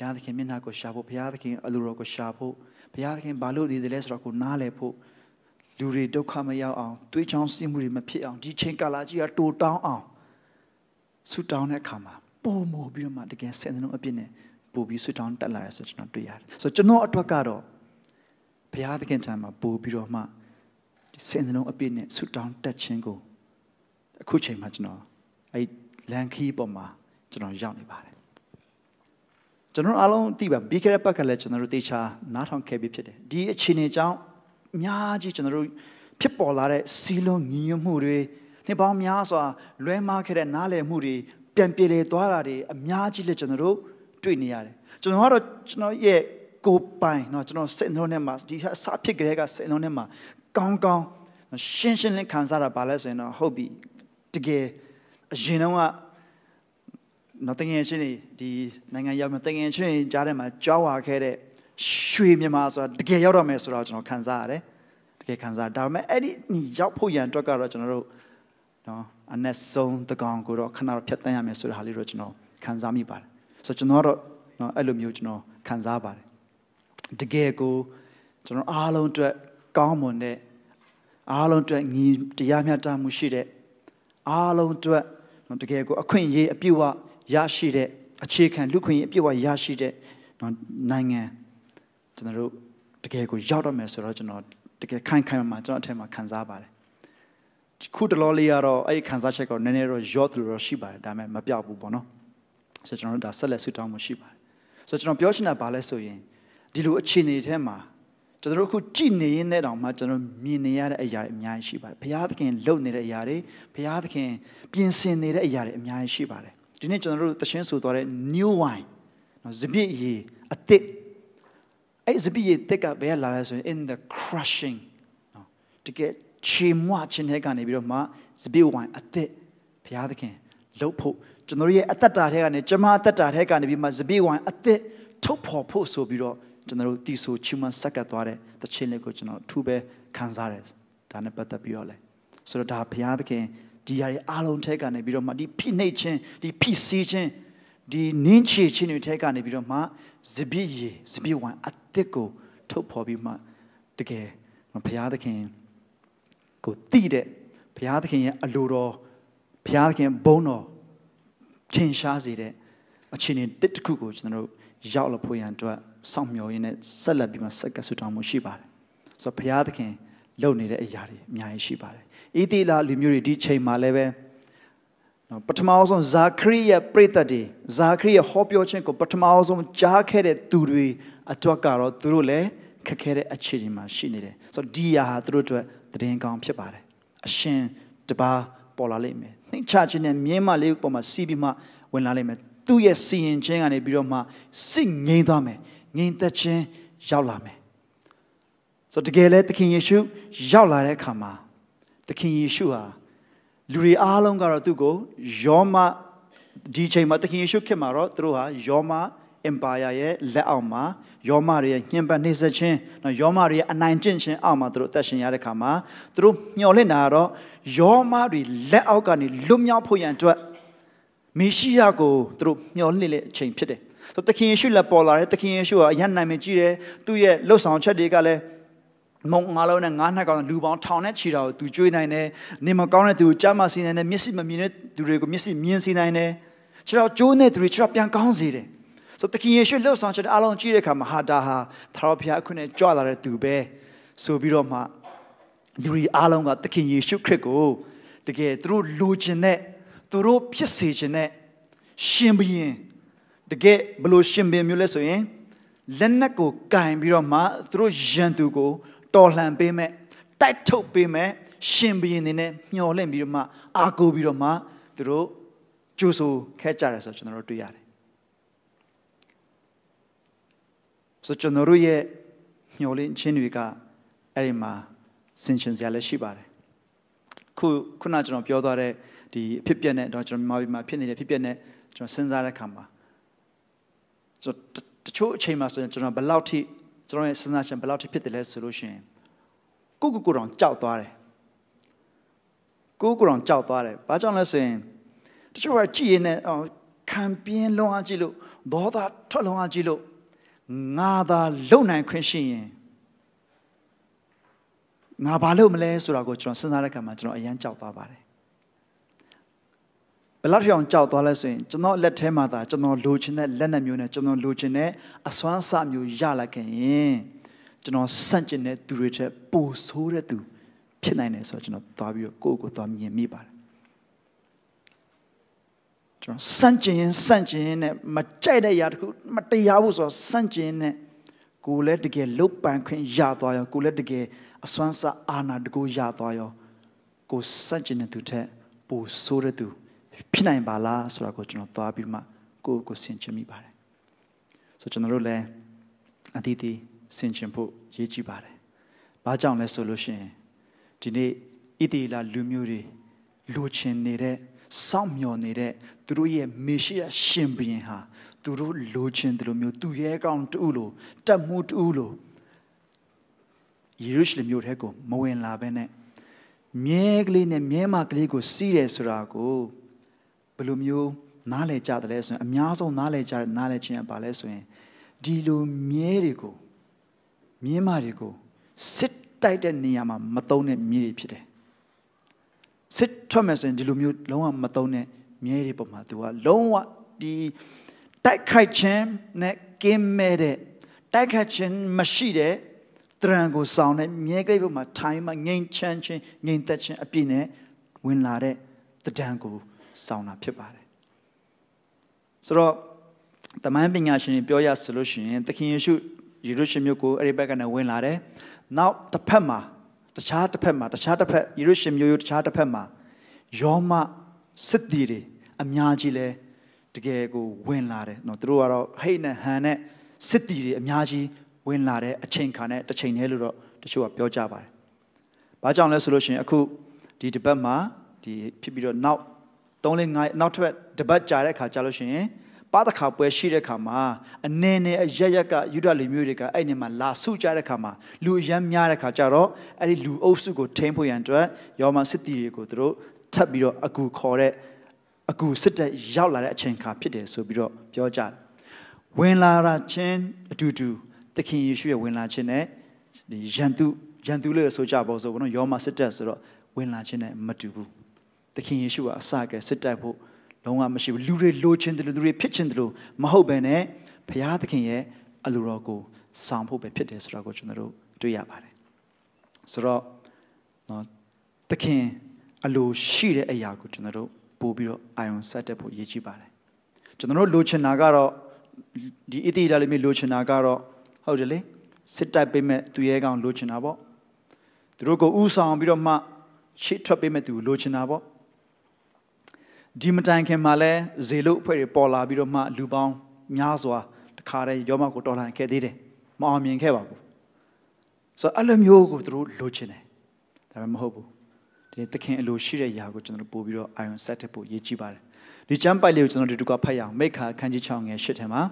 ဘုရားသခင်မျက်နှာကိုရှာဖို့ဘုရားသခင် အလိုတော်ကိုရှာဖို့ဘုရားသခင်ဘာလို့ဒီသလဲဆိုတော့ကိုနားလည်ဖို့လူတွေဒုက္ခမရောက်အောင်တွေးချောင်းစိမှုတွေမဖြစ်အောင်ဒီချိန်ကာလကြီးကတိုတောင်းအောင်ဆူတောင်းတဲ့အခါမှာပုံမို့ပြီးတော့မှတကယ်စင်စလုံးအပြစ်နဲ့ပို့ပြီးဆူတောင်းတက်လာရဆိုကျွန်တော်တွေ့ရတယ်ဆိုတော့ကျွန်တော်အတွက်ကတော့ဘုရားသခင်ထံမှာပို့ပြီးတော့မှဒီစင်စလုံးအပြစ်နဲ့ဆူတောင်းတက်ခြင်းကိုအခုချိန်မှာကျွန်တော်အဲ့လန်ခီးပေါ်မှာကျွန်တော်ရောက်နေပါတယ်ကျွန်တော်အားလုံးသိပါပြီးခဲ့တဲ့ပတ်ကလည်းကျွန်တော်တို့တေချာနားထောင်ခဲ့ပြီးဖြစ်တယ်ဒီအခြေအနေကြောင့်အများကြီးကျွန်တော်တို့ဖြစ်ပေါ်လာတဲ့စီလုံးညီညွတ်မှုတွေနှစ်ပေါင်းများစွာလွဲမှားခဲ့တဲ့နားလည်မှုတွေပြန်ပြေလည်သွားတာတွေအများကြီးလက်ကျွန်တော်တို့တွေ့နေရတယ်ကျွန်တော်ကတော့ကျွန်တော်ရဲ့ကိုပိုင်เนาะကျွန်တော်စိတ်နှလုံးထဲမှာဒီအစဖြစ်ကလေးကစိတ်နှလုံးထဲမှာကောင်းကောင်းရှင်းရှင်းလင်းခံစားတာပါလဲဆိုရင်တော့ဟုတ်ပြီတကယ်အရင်တော့နော်တငယ်ချင်းတွေဒီနိုင်ငံရောက်မှာတငယ်ချင်းတွေကြားထဲမှာကြောက်ဝါခဲ့တဲ့ရွှေမြန်မာဆိုတာတကယ်ရောက်တော့မယ်ဆိုတော့ကျွန်တော်ခံစားရတယ်တကယ်ခံစားဒါပေမဲ့အဲ့ဒီရောက်ဖို့ရန်အတွက်ကတော့ကျွန်တော်တို့နော်အနက်ဆုံးတကောင်ကိုတော့ခဏတော့ဖြတ်တန်းရမယ်ဆိုတာဟာလေးတော့ကျွန်တော်ခံစားမိပါတယ်ဆိုတော့ကျွန်တော်ကတော့နော်အဲ့လိုမျိုးကျွန်တော်ခံစားပါတယ်တကယ်ကိုကျွန်တော်အားလုံးအတွက်ကောင်းမွန်တဲ့အားလုံးအတွက်ညီတရားမျှတမှုရှိတဲ့အားလုံးအတွက်တကယ်ကိုအခွင့်အရေးအပြည့်အဝရရှိတဲ့အခြေခံလူခွင့်အပြည့်အဝရရှိတဲ့နိုင်ငံကျွန်တော်တို့တကယ်ကိုရောက်တော့မယ်ဆိုတော့ကျွန်တော်တကယ်ခိုင်ခိုင်မာမာကျွန်တော်အထက်မှာခံစားပါတယ်ခုတလောလေးကတော့အဲ့ဒီခံစားချက်ကိုနည်းနည်းတော့ရော့သလိုတော့ရှိပါတယ်ဒါပေမဲ့မပြောက်ဘူးပေါ့နော်ဆိုတော့ကျွန်တော်တို့ဒါဆက်လက်ဆွတောင်းမှုရှိပါတယ်ဆိုတော့ကျွန်တော်ပြောချင်တာဘာလဲဆိုရင်ဒီလိုအခြေအနေထဲမှာကျွန်တော်တို့အခုကြည်နေရင်းနဲ့တောင်မှကျွန်တော်မြင်နေရတဲ့အရာတွေအများကြီးရှိပါတယ်ဘုရားသခင်လုပ်နေတဲ့အရာတွေဘုရားသခင်ပြင်ဆင်နေတဲ့အရာတွေအများကြီးရှိပါတယ်ဒီနေ့ကျွန်တော်တို့တခြင်းဆိုသွားတဲ့ new wine နော်ဇပြည့်ရည်အတစ်အဲ့ဇပြည့်ရည်တက်ကဘယ်လာလဲဆိုရင် in the crushing နော်တကယ်ချေမွခြင်းထဲကနေပြီးတော့မှဇပြည့်ဝိုင်အသက်ဘုရားသခင်လှုပ်ဖို့ကျွန်တော်ရဲ့အသက်တာထဲကနေကျွန်မအသက်တာထဲကနေပြီးမှဇပြည့်ဝိုင်အသက်ထုတ်ဖော်ဖို့ဆိုပြီးတော့ကျွန်တော်တို့တီဆိုချီမဆက်ကပ်သွားတဲ့တခြင်းလေးကိုကျွန်တော်အထူးပဲခံစားရတယ်ဒါနဲ့ပတ်သက်ပြီးတော့လဲဆိုတော့ဒါဘုရားသခင်ဒီຢာတွေအားလုံးထဲကနေပြီးတော့မှဒီဖိနှိပ်ခြင်းဒီဖိစီးခြင်းဒီနင်းချေခြင်းတွေထဲကနေပြီးတော့မှစပြည့်ရေစပြည့်ဝံအသက်ကို ထုတ်ဖော်ပြီးမှတကယ်ဘုရားသခင်ကိုတိတဲ့ဘုရားသခင်ရဲ့အလိုတော်ဘုရားသခင်ဘုန်းတော်ထင်ရှားစေတဲ့အခြေအနေတစ်တစ်ခုကိုကျွန်တော်တို့ရောက်လာဖို့ရန်အတွက်စောင့်မျှော်ရင်းနဲ့ဆက်လက်ပြီးမှဆက်ကဆုတောင်းမှုရှိပါတယ်ဆိုတော့ဘုရားသခင်လုပ်နေတဲ့အရာတွေအများကြီးရှိပါတယ်။အီသီလာလူမျိုးတွေဒီချိန်မှာလည်းပဲနော်ပထမဆုံးဇာခရိရဲ့ပြိတ္တတွေဇာခရိရဲ့ဟောပြောခြင်းကိုပထမဆုံးကြားခဲ့တဲ့သူတွေအတွက်ကတော့သူတို့လည်းခက်ခဲတဲ့အခြေအနေမှာရှိနေတယ်။ဆိုတော့ဒီရာဟာသူတို့အတွက်သတင်းကောင်းဖြစ်ပါတယ်။အရှင်တပါပေါ်လာလိမ့်မယ်။နှိမ့်ချခြင်းနဲ့မြင်းမလေးပေါ်မှာစီးပြီးမှဝင်လာလိမ့်မယ်။သူ့ရဲ့စီရင်ခြင်းကနေပြီးတော့မှစိတ်ငြိမ်းသွားမယ်။ငြိမ်သက်ခြင်းရောက်လာမယ်ဆိုတကယ်လဲသခင်ယေရှုရောက်လာတဲ့အခါမှာသခင်ယေရှုဟာလူတွေအားလုံးကတော့သူ့ကိုယောမဒီချိန်မှာသခင်ယေရှုခေတ်မှာတော့သူတို့ဟာယောမ empire ရဲ့လက်အောက်မှာယောမတွေရဲ့ညှဉ်းပန်းနှိပ်စက်ခြင်းနော်ယောမတွေရဲ့အနိုင်ကျင့်ခြင်းအောက်မှာသူတို့အသက်ရှင်ရတဲ့ခါမှာသူတို့မျှော်လင့်တာကတော့ယောမတွေလက်အောက်ကနေလွတ်မြောက်ဖို့ရန်အတွက်မေရှိယကိုသူတို့မျှော်လင့်တဲ့အချိန်ဖြစ်တယ်။ဆိုသခင်ယေရှုလက်ပေါ်လာတဲ့သခင်ယေရှုဟာအယံနိုင်မြင့်ကြီးတယ်။သူ့ရဲ့လှုပ်ဆောင်ချက်တွေကလည်းမုံငါလုံးနဲ့ငါးနှစ်ကောင်လူပေါင်းထောင်နဲ့ချီတာကိုသူကြွေးနိုင်တယ်နေမကောင်းတဲ့သူကိုကြားမစီနိုင်တယ်မျက်စိမမြင်တဲ့သူတွေကိုမျက်စိမြင်စီနိုင်တယ်ခြေတော်ကျိုးတဲ့သူတွေခြေတော်ပြန်ကောင်းစေတယ်ဆိုတခင်ယေရှုလှုပ်ဆောင်ချက်အလုံးကြည့်တဲ့အခါမှာဟာတာဟာသရောဖျားအခုနဲ့ကြွလာတဲ့သူပဲဆိုပြီးတော့မှလူတွေအလုံးကတခင်ယေရှုခရစ်ကိုတကယ်သူတို့လိုချင်တဲ့သူတို့ဖြစ်စေချင်တဲ့ရှင်ဘရင်တကယ်ဘလို့ရှင်ဘရင်မျိုးလဲဆိုရင်လက်နက်ကိုကင်ပြီးတော့မှသူတို့ယံသူကိုတော်လှန်ပေးမယ်တိုက်ထုတ်ပေးမယ်ရှင်ဘုရင်နေနဲ့မျှော်လင့်ပြီးတော့မှအာကိုပြီးတော့မှသူတို့ကြိုးဆိုခဲ့ကြတယ်ဆိုကျွန်တော်တို့တွေ့ရတယ်ဆိုကျွန်တော်တို့ရဲ့မျှော်လင့်ခြင်းတွေကအဲ့ဒီမှာစင်ရှင်စရာလည်းရှိပါတယ်ခုခုနကျွန်တော်ပြောသွားတဲ့ဒီအဖြစ်ပြက်နဲ့တော့ကျွန်တော်မြန်မာပြည်မှာဖြစ်နေတဲ့အဖြစ်ပြက်နဲ့ကျွန်တော်စဉ်းစားတဲ့အခါမှာကျွန်တော်တချို့အချိန်မှာဆိုရင်ကျွန်တော်ဘယ်လောက်ထိကျွန်တော်ရဲ့စဉ်းစားချက်ဘယ်လောက်ထိဖြစ်တယ်လဲဆိုလို့ရှိရင်ကိုကိုကိုတောင်ကြောက်သွားတယ်ကိုကိုတောင်ကြောက်သွားတယ်ဘာကြောင့်လဲဆိုရင်တချို့ကကြည်ရင်လည်းခံပြင်းလုံးအားကြည့်လို့ဒေါသထွက်လုံးအားကြည့်လို့ငါသာလုံနိုင်ခွင့်ရှိရင်ငါဘာလုပ်မလဲဆိုတာကိုကျွန်တော်စဉ်းစားတဲ့အခါမှာကျွန်တော်အရန်ကြောက်သွားပါတယ်လောက်ထိအောင်ကြောက်သွားလဲဆိုရင်ကျွန်တော်လက်ထဲမှာသာကျွန်တော်လိုချင်တဲ့လက်နက်မျိုးနဲ့ကျွန်တော်လိုချင်တဲ့အစွမ်းအစမျိုးရလာခင်ရင်ကျွန်တော်စန့်ကျင်တဲ့သူတွေထက်ပိုဆိုးတဲ့သူဖြစ်နိုင်တယ်ဆိုတော့ကျွန်တော်သွားပြီးတော့ကိုယ့်ကိုယ်သွားမြင်မိပါတယ်ကျွန်တော်စန့်ကျင်ရင်စန့်ကျင်ရင်နဲ့မကြိုက်တဲ့အရာတခုမတရားဘူးဆိုတော့စန့်ကျင်နဲ့ကိုယ်လည်းတကယ်လုတ်ပန်ခွင့်ရသွားရော ကိုယ်လည်းတကယ်အစွမ်းစအာဏာတကူရသွားရောကိုယ်စန့်ကျင်တဲ့သူထက် ပိုဆိုးတဲ့သူဖြစ်နိုင်ပါလားဆိုတာကိုကျွန်တော်သွားပြီးမှကိုယ့်ကိုဆင်ခြင်မိပါတယ်ဆိုကျွန်တော်တို့လည်းအတီးတီးဆင်ခြင်ဖို့ရေးကြည့်ပါတယ်ဘာကြောင့်လဲဆိုလို့ရှိရင်ဒီနေ့ဣတိလာလူမျိုးတွေလိုချင်နေတဲ့စောင့်မျှော်နေတဲ့သူတို့ရဲ့မေရှိယရှင်ဘုရင်ဟာသူတို့လိုချင်တယ်လို့မျိုးသူရဲကောင်းတူလို့တတ်မှုတူလို့ယေရုရှလင်မြို့ထဲကိုမဝင်လာဘဲနဲ့မြဲကလေးနဲ့မြဲမကလေးကို စီးတယ်ဆိုတာကိုဘယ်လိုမျိုးနားလည်ကြတယ်လဲဆိုရင်အများဆုံးနားလည်ကြတဲ့နားလည်ခြင်းကဘာလဲဆိုရင်ဒီလိုမြဲတွေကိုမြင်းမတွေကို စစ်တိုက်တဲ့နေရာမှာမတုံးတဲ့မြဲတွေဖြစ်တယ်စစ်ထွက်မယ်ဆိုရင်ဒီလိုမျိုးလုံးဝမတုံးတဲ့မြဲတွေပုံမှာသူကလုံးဝဒီတိုက်ခိုက်ခြင်းနဲ့ကင်းမဲ့တဲ့တိုက်ခိုက်ခြင်းမရှိတဲ့တရံကိုဆောင်တဲ့မြဲကလေးပုံမှာထိုင်းမှာငိမ့်ချမ်းခြင်းငိမ့်သက်ခြင်းအပြည့်နဲ့ဝင်လာတဲ့တံတန်ကိုဆောင်တာဖြစ်ပါတယ်ဆိုတော့တမန်ပညာရှင်တွေပြောရဆိုလို့ရှိရင်သခင်ယေရှုယေရုရှလင်မြို့ကိုအဲ့ဒီဘက်ကနေဝင်လာတယ်နောက်တစ်ဖက်မှာတခြားတစ်ဖက်မှာတခြားတစ်ဖက်ယေရုရှလင်မြို့တခြားတစ်ဖက်မှာယောမစစ်တီတွေအများကြီးလဲတကယ်ကိုဝင်လာတယ်နော်သူတို့ကတော့ဟိတ်နဲ့ဟန်နဲ့စစ်တီတွေအများကြီး ဝင်လာတဲ့အချိန်ခါနဲ့တစ်ချိန်တည်းလို့တော့တချို့ကပြောကြပါတယ်။ဘာကြောင့်လဲဆိုလို့ရှိရင်အခုဒီတပတ်မှာဒီဖြစ်ပြီးတော့နောက်3လေး5နောက်ထပ်တပတ်ကြာတဲ့ခါကြာလို့ရှိရင်ပါတခါပွဲရှိတဲ့ခါမှာအနေနဲ့အရရက်ကယူဒလူမျိုးတွေကအဲ့ဒီမှာလာစုကြတဲ့ခါမှာလူအရမ်းများတဲ့ခါကျတော့အဲ့ဒီလူအုပ်စုကိုထိန်းဖို့ရန်အတွက်ယောမစစ်တီတွေကိုသူတို့ထပ်ပြီးတော့အကူခေါ်တဲ့အကူစစ်တပ်ရောက်လာတဲ့အချိန်ခါဖြစ်တယ်ဆိုပြီးတော့ပြောကြတယ်ဝင်လာတာချင်းအတူတူသခင်ယေရှုရဲ့ဝင်လာခြင်းနဲ့ဒီရန်သူရန်သူလို့ဆိုကြပါစို့ဘောနော်ယောမစစ်တပ်ဆိုတော့ဝင်လာခြင်းနဲ့မတူဘူးသခင်ယေရှုကအစကစစ်တိုက်ဖို့လုံးဝမရှိဘူးလူတွေလိုချင်တယ်လို့လူတွေဖြစ်ချင်တယ်လို့မဟုတ်ဘဲနဲ့ဘုရားသခင်ရဲ့အလိုတော်ကိုဆောင်ဖို့ပဲဖြစ်တယ်ဆိုတာကိုကျွန်တော်တို့တွေ့ရပါတယ်ဆိုတော့နော်သခင်အလိုရှိတဲ့အရာကိုကျွန်တော်တို့ပို့ပြီးတော့အာယုံဆက်တက်ဖို့ရည်ကြီးပါတယ်ကျွန်တော်တို့လိုချင်တာကတော့ဒီအစ်တီဒါလေးမျိုးလိုချင်တာကတော့ဟုတ်တယ်လေစစ်တိုက်ပေးမဲ့သူရဲကောင်လိုချင်တာပေါ့သူတို့ကိုဥဆောင် ပြီးတော့မှရှေ့ထွက်ပေးမဲ့သူကိုလိုချင်တာပေါ့ဒီမတိုင်ခင်မှာလဲဇေလုအဖွဲ့တွေပေါ်လာပြီးတော့မှလူပေါင်းများစွာတခါတည်းယောမကိုတော်လှန်ခဲ့သေးတယ်မအောင်မြင်ခဲ့ပါဘူးဆိုတော့အဲ့လိုမျိုးကိုသူတို့လိုချင်တယ်ဒါပေမဲ့မဟုတ်ဘူးဒီသခင်အလိုရှိတဲ့ຢာကိုကျွန်တော်တို့ပို့ပြီးတော့အာယုံဆက်တက်ဖို့ရည်ကြည်ပါတယ်ဒီကျမ်းပိုက်လေးကိုကျွန်တော်တို့ဒီတူကဖတ်ရအောင်မိခါခန်းကြီး6ငယ်8ထဲမှာ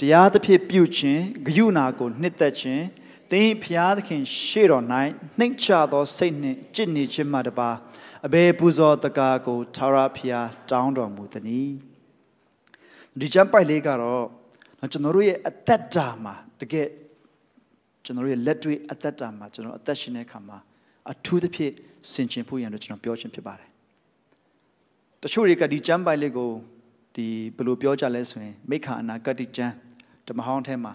တရားသဖြင့်ပြုခြင်းဂယုနာကိုနှစ်သက်ခြင်းသင်ဖျားသခင်ရှေ့တော်၌နှိမ့်ချသော စိတ်နှင့်ကြည်နေခြင်းမှတပါးအဘယ်ပူဇော်တကာကိုထာဝရဘုရားတောင်းတော်မူသနည်းဒီချမ်းပိုက်လေးကတော့ကျွန်တော်တို့ရဲ့အသက်တာမှာတကယ်ကျွန်တော်တို့ရဲ့လက်တွေ့အသက်တာမှာကျွန်တော်အသက်ရှင်တဲ့အခါမှာအထူးသဖြင့်ဆင်ခြင်ဖို့ရန်လို့ကျွန်တော်ပြောခြင်းဖြစ်ပါတယ်တချို့တွေကဒီချမ်းပိုက်လေးကိုဒီဘယ်လိုပြောကြလဲဆိုရင်မိခာအနာ ကတိချမ်းဓမ္မဟောင်းထဲမှာ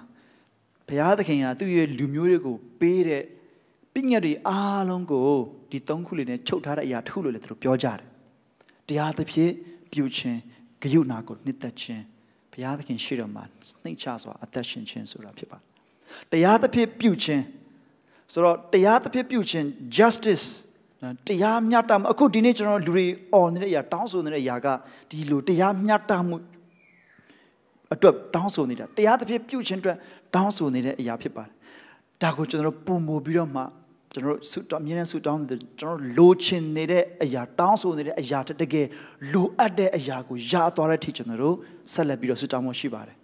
ဘုရားသခင်ကသူ့ရဲ့လူမျိုးတွေကိုပေးတဲ့ပညာတွေအားလုံးကိုဒီသုံးခုလေးနဲ့ချုပ်ထားတဲ့အရာတစ်ခုလို့လည်းသူတို့ပြောကြတယ်တရားသဖြင့်ပြုခြင်းဂယုဏကိုနှစ်သက်ခြင်းဘုရားသခင်ရှေ့တော်မှာနှိမ့်ချစွာအသက်ရှင်ခြင်းဆိုတာဖြစ်ပါတယ်တရားသဖြင့်ပြုခြင်းဆိုတော့တရားသဖြင့်ပြုခြင်း justice တရားမျှတမှုအခုဒီနေ့ကျွန်တော်လူတွေအော်နေတဲ့အရာတောင်းဆိုနေတဲ့အရာကဒီလိုတရားမျှတမှုအတွက်တောင်းဆိုနေတာတရားသဖြင့်ပြုခြင်းအတွက်တောင်းဆိုနေတဲ့အရာဖြစ်ပါတယ်ဒါကိုကျွန်တော်ပုံမူပြီးတော့မှကျွန်တော်ဆူတောင်းအမြဲတမ်းဆူတောင်းတယ်ကျွန်တော်လိုချင်နေတဲ့အရာတောင်းဆိုနေတဲ့အရာတကယ်လိုအပ်တဲ့အရာကိုရသွားတဲ့အထိကျွန်တော်တို့ဆက်လက်ပြီးတော့ဆူတောင်းမှုရှိပါတယ်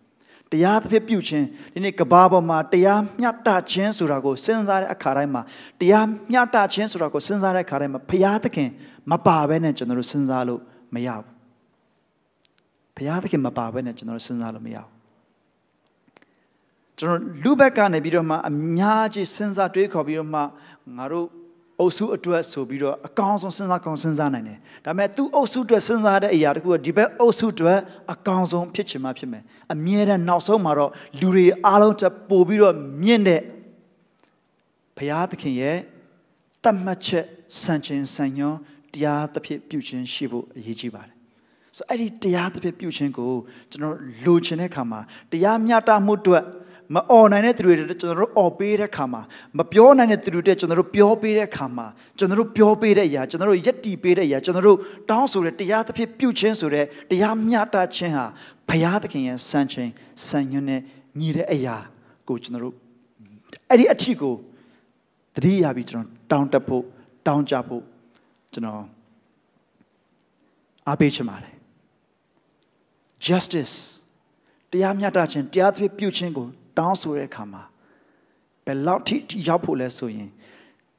တရားသဖြင့်ပြုခြင်းဒီနေ့ကဘာပေါ်မှာတရားမျှတခြင်းဆိုတာကိုစဉ်းစားတဲ့အခါတိုင်းမှာတရားမျှတခြင်းဆိုတာကိုစဉ်းစားတဲ့အခါတိုင်းမှာဘုရားသခင်မပါဘဲနဲ့ကျွန်တော်တို့စဉ်းစားလို့မရဘူးဘုရားသခင်မပါဘဲနဲ့ကျွန်တော်တို့စဉ်းစားလို့မရဘူးကျွန်တော်လူဘက်ကနေပြီးတော့မှအများကြီးစဉ်းစားတွေးခေါ်ပြီးတော့မှငါတို့အုပ်စုအတွက်ဆိုပြီးတော့အကောင်းဆုံးစဉ်းစားကောင်းစဉ်းစားနိုင်တယ်ဒါပေမဲ့သူအုပ်စုအတွက်စဉ်းစားတဲ့အရာတခုကဒီဘက်အုပ်စုအတွက်အကောင်းဆုံးဖြစ်ချင်မှဖြစ်မယ်အမြဲတမ်းနောက်ဆုံးမှာတော့လူတွေအားလုံးတက်ပို့ပြီးတော့မြင့်တဲ့ဘုရားသခင်ရဲ့တတ်မှတ်ချက်စံခြင်းစံညွန်တရားသဖြင့်ပြုခြင်းရှိဖို့အရေးကြီးပါတယ်ဆိုအဲ့ဒီတရားသဖြင့်ပြုခြင်းကိုကျွန်တော်လိုချင်တဲ့အခါမှာတရားမျှတမှုအတွက်မអော်နိုင်တဲ့သူတွေကျွန်တော်တို့អော်ပေးတဲ့ခါမှာမပြောနိုင်တဲ့သူတွေတဲ့ကျွန်တော်တို့ပြောပေးတဲ့ခါမှာကျွန်တော်တို့ပြောပေးတဲ့အရာကျွန်တော်တို့ယက်တီပေးတဲ့အရာကျွန်တော်တို့တောင်းဆိုတဲ့တရားသဖြင့်ပြုခြင်းဆိုတဲ့တရားမျှတခြင်းဟာဘုရားသခင်ရဲ့စံချိန်စံညွန်းနဲ့ညီတဲ့အရာကိုကျွန်တော်တို့အဲ့ဒီအထီကိုတတိယပြီးကျွန်တော်တောင်းတက်ဖို့တောင်းကြဖို့ကျွန်တော်အားပေးချင်ပါတယ် justice တရားမျှတခြင်းတရားသဖြင့်ပြုခြင်းကိုတောင်းဆိုတဲ့အခါမှာဘယ်လောက်ထိရောက်ဖို့လဲဆိုရင်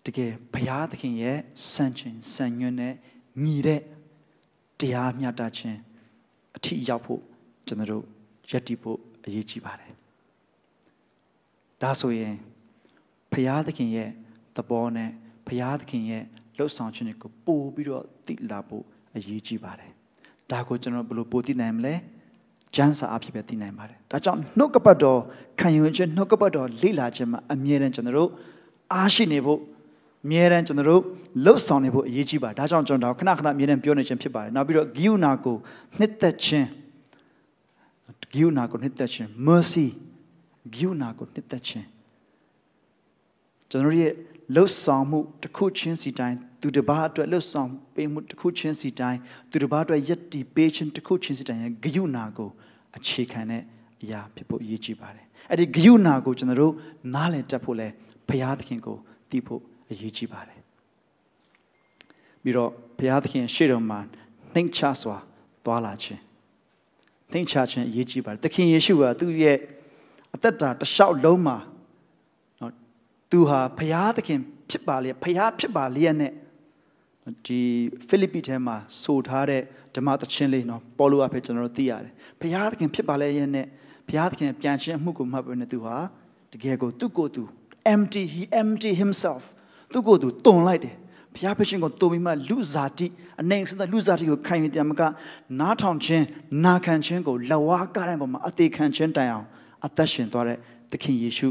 တကယ်ဘုရားသခင်ရဲ့စံချင်စံညွန်းနဲ့ညီတဲ့တရားမျှတခြင်းအထိရောက်ဖို့ကျွန်တော်တို့ယက်တည်ဖို့အရေးကြီးပါတယ်။ဒါဆိုရင်ဘုရားသခင်ရဲ့သဘောနဲ့ဘုရားသခင်ရဲ့လှုပ်ဆောင်ခြင်းတွေကိုပို့ပြီးတော့တည်လာဖို့အရေးကြီးပါတယ်။ဒါကိုကျွန်တော်ဘယ်လိုပို့တည်နိုင်မလဲ။ကျမ်းစာအဖြစ်ပဲသိနိုင်ပါတယ်။ဒါကြောင့်နှုတ်ကပတ်တော်ခံယူခြင်းနှုတ်ကပတ်တော်လေ့လာခြင်းမှာအမြဲတမ်းကျွန်တော်တို့အားရှိနေဖို့အမြဲတမ်းကျွန်တော်တို့လှုပ်ဆောင်နေဖို့အရေးကြီးပါ။ဒါကြောင့်ကျွန်တော်ခဏခဏအမြဲတမ်းပြောနေခြင်းဖြစ်ပါတယ်။နောက်ပြီးတော့ဂိယုနာကိုနှစ်သက်ခြင်းဂိယုနာကိုနှစ်သက်ခြင်း mercy ဂိယုနာကိုနှစ်သက်ခြင်းကျွန်တော်ရဲ့လှုပ်ဆောင်မှုတစ်ခုချင်းစီတိုင်းသူတစ်ပါးအတွက်လွတ်ဆောင်ပေးမှုတစ်ခုချင်းစီတိုင်းသူတစ်ပါးအတွက်ယက်တီပေးခြင်းတစ်ခုချင်းစီတိုင်းရဲ့ဂယုဏကိုအခြေခံတဲ့အရာဖြစ်ဖို့အရေးကြီးပါတယ်အဲ့ဒီဂယုဏကိုကျွန်တော်တို့နားလည်တတ်ဖို့လဲဘုရားသခင်ကိုသိဖို့အရေးကြီးပါတယ်ပြီးတော့ဘုရားသခင် ရှေ့တော်မှာနှိမ်ချစွာသွာလာခြင်းနှိမ်ချခြင်းအရေးကြီးပါတယ်သခင်ယေရှုကသူ့ရဲ့အသက်တာတစ်လျှောက်လုံးမှာเนาะသူဟာဘုရားသခင်ဖြစ်ပါလေဘုရားဖြစ်ပါလေနဲ့ဒီဖိလိပ္ပိထဲမှာဆိုထားတဲ့ဓမ္မသချင်းလေးနော်ပေါ်လို့အဖေကျွန်တော်တို့သိရတယ်ဘုရားသခင်ဖြစ်ပါလေရဲ့နဲ့ဘုရားသခင်ပြန်ရှင်းမှုကိုမှတ်ပဲနဲ့သူဟာတကယ်ကိုသူ့ကိုယ်သူ empty he empty himself သူ့ကိုယ်သူတုံလိုက်တယ်ဘုရားဖြစ်ရှင်ကိုတုံပြီးမှလူဇာတိအနေအဆင်းလူဇာတိကိုခိုင်ရင်တံမကနားထောင်ခြင်းနာခံခြင်းကိုလဝါကားတဲ့ပုံမှာအသေးခံခြင်းတိုင်အောင်အသက်ရှင်သွားတဲ့သခင်ယေရှု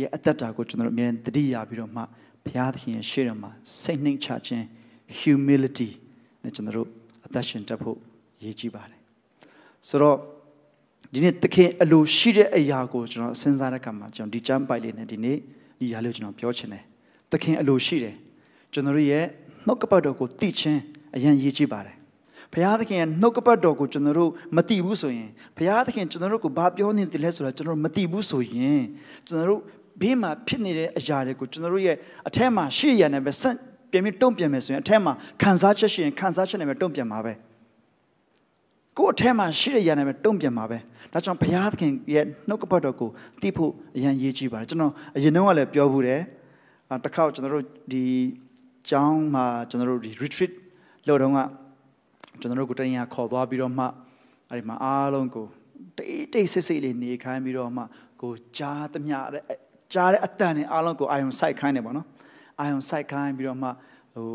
ရဲ့အသက်တာကိုကျွန်တော်တို့အမြဲတမ်းတတိယပြီးတော့မှဘုရားသခင်ရဲ့ရှေ့တော်မှာစိတ်နှိမ်ချခြင်း humility နဲ့ကျွန်တော်တို့အသက်ရှင်တတ်ဖို့ရည်ကြီးပါတယ်ဆိုတော့ဒီနေ့သခင်အလိုရှိတဲ့အရာကိုကျွန်တော်စဉ်းစားတဲ့အခါမှာကျွန်တော်ဒီ jump ပိုက်လေးနဲ့ဒီနေ့ဒီရာလေးကိုကျွန်တော်ပြောချင်တယ်သခင်အလိုရှိတယ်ကျွန်တော်တို့ရဲ့နှုတ်ကပတ်တော်ကိုသိချင်းအရင်ရည်ကြီးပါတယ်ဘုရားသခင်ရဲ့နှုတ်ကပတ်တော်ကိုကျွန်တော်တို့မသိဘူးဆိုရင်ဘုရားသခင်ကျွန်တော်တို့ကိုဘာပြောနေတယ်လဲဆိုတာကျွန်တော်တို့မသိဘူးဆိုရင်ကျွန်တော်တို့ဘေးမှာဖြစ်နေတဲ့အရာတွေကိုကျွန်တော်တို့ရဲ့အထက်မှာရှိရတဲ့ပဲဆန့်ပြင်ပြီးတုံ့ပြန်မယ်ဆိုရင်အထက်မှာခံစားချက်ရှိရင်ခံစားချက်နဲ့ပဲတုံ့ပြန်မှာပဲကိုယ်အထက်မှာရှိတဲ့ရန်နဲ့ပဲတုံ့ပြန်မှာပဲဒါကြောင့်ဘုရားသခင်ရဲ့နှုတ်ကပတ်တော်ကိုသိဖို့အရန်ရေးကြည့်ပါတယ်ကျွန်တော်အရင်တုန်းကလည်းပြောဘူးတယ်တစ်ခါကျွန်တော်တို့ဒီကျောင်းမှာကျွန်တော်တို့ဒီ retreat လုပ်တော့ကကျွန်တော်တို့ကိုတရင်ခေါ်သွားပြီးတော့မှအဲ့ဒီမှာအားလုံးကိုတိတ်တိတ်ဆိတ်ဆိတ်လေးနေခိုင်းပြီးတော့မှကိုကြားသမျှကြားတဲ့အတန်နဲ့အားလုံးကိုအာယုံစိုက်ခိုင်းတယ်ပေါ့နော်အာယုံစိုက်ခိုင်းပြီးတော့မှဟို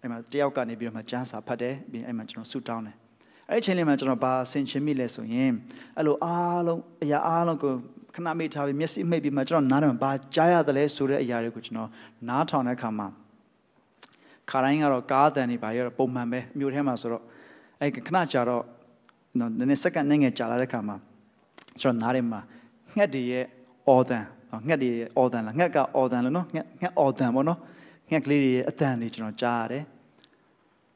အဲ့မှာတယောက်ကနေပြီးတော့မှကျမ်းစာဖတ်တယ်ပြီးအဲ့မှာကျွန်တော်ဆူတောင်းတယ်အဲ့ဒီချိန်လေးမှာကျွန်တော်ဘာဆင်ရှင်မိလဲဆိုရင်အဲ့လိုအားလုံးအရာအားလုံးကိုခဏမိထားပြီးမျက်စိမိတ်ပြီးမှကျွန်တော်နားတယ်ဘာကြားရတယ်လဲဆိုတဲ့အရာတွေကိုကျွန်တော်နားထောင်တဲ့အခါမှာခါတိုင်းကတော့ကားတန်တွေဘာတွေတော့ပုံမှန်ပဲမြို့ထဲမှာဆိုတော့အဲ့ခဏကြာတော့နော်နည်းနည်းစက္ကန့်နဲ့ငယ်ကြာလာတဲ့အခါမှာကျွန်တော်နားထဲမှာငှက်တွေရဲ့အော်တန်ငှက်တွေအော်တန်လားငှက်ကအော်တန်လို့နော်ငှက်ငှက်အော်တန်ပေါ့နော်ငှက်ကလေးတွေရဲ့အတန်တွေကျွန်တော်ကြားရတယ်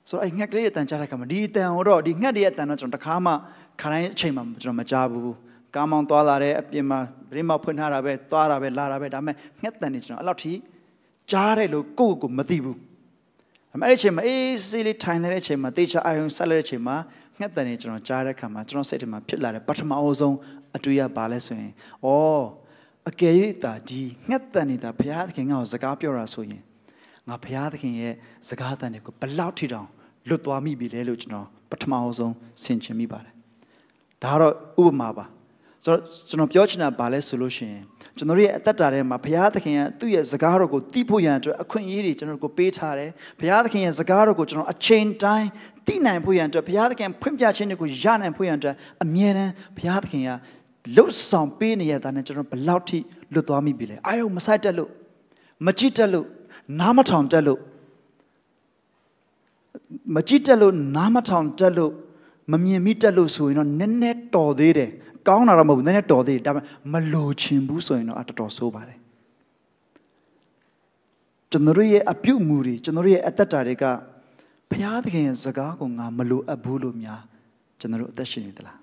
ဆိုတော့အဲ့ငှက်ကလေးတွေအတန်ကြားတဲ့အခါမှာဒီအတန်တော့ဒီငှက်တွေရဲ့အတန်တော့ကျွန်တော်တခါမှခါတိုင်းအချိန်မှကျွန်တော်မကြားဘူးကားမောင်းသွားလာတဲ့အပြင်မှာပြင်းမဖွင့်ထားတာပဲသွားတာပဲလာတာပဲဒါပေမဲ့ငှက်တန်တွေကျွန်တော်အဲ့လောက်ထိကြားတယ်လို့ကိုယ့်ကိုယ်ကိုမသိဘူးအမေအဲ့ဒီအချိန်မှာအေးစေးလေးထိုင်နေတဲ့အချိန်မှာတေချာအာယုံဆက်လက်တဲ့အချိန်မှာငှက်တန်တွေကျွန်တော်ကြားတဲ့အခါမှာကျွန်တော်စိတ်ထဲမှာဖြစ်လာတဲ့ပထမအဆုံးအတွေ့ရပါလဲဆိုရင်အော်အကယ်၍သာဒီငှက်တန်နေတာဘုရားသခင်ငါ့ကိုစကားပြောတာဆိုရင်ငါဘုရားသခင်ရဲ့စကားတန်တွေကိုဘလောက်ထိတောင်လွတ်သွားမိပြီလဲလို့ကျွန်တော်ပထမအဆုံးဆင်ခြင်မိပါတယ်ဒါကတော့ဥပမာပါဆိုတော့ကျွန်တော်ပြောချင်တာဘာလဲဆိုလို့ရှိရင်ကျွန်တော်ရဲ့အသက်တာထဲမှာဘုရားသခင်ကသူ့ရဲ့စကားတော်ကိုသိဖို့ရန်အတွက်အခွင့်အရေးတွေကျွန်တော်ကိုပေးထားတယ်ဘုရားသခင်ရဲ့စကားတော်ကိုကျွန်တော်အချိန်တိုင်းသိနိုင်ဖို့ရန်အတွက်ဘုရားသခင်ဖွင့်ပြခြင်းတွေကိုရနိုင်ဖို့ရန်အတွက်အမြဲတမ်းဘုရားသခင်ကလှုပ်ဆောင်ပေးနေရတာနဲ့ကျွန်တော်ဘလောက်ထိလွတ်သွားမိပြီလဲအာယုံမဆိုင်တက်လို့မကြည့်တက်လို့နားမထောင်တက်လို့မကြည့်တက်လို့နားမထောင်တက်လို့မမြင်မိတက်လို့ဆိုရင်တော့နည်းနည်းတော်သေးတယ်ကောင်းတာတော့မဟုတ်ဘူးနည်းနည်းတော်သေးတယ်ဒါပေမဲ့မလိုချင်ဘူးဆိုရင်တော့အတော်တော်ဆိုးပါတယ်ကျွန်တော်တို့ရဲ့အပြုတ်မှုတွေကျွန်တော်တို့ရဲ့အသက်တာတွေကဘုရားသခင်ရဲ့စကားကိုငါမလိုအပ်ဘူးလို့များကျွန်တော်တို့အသက်ရှင်နေသလား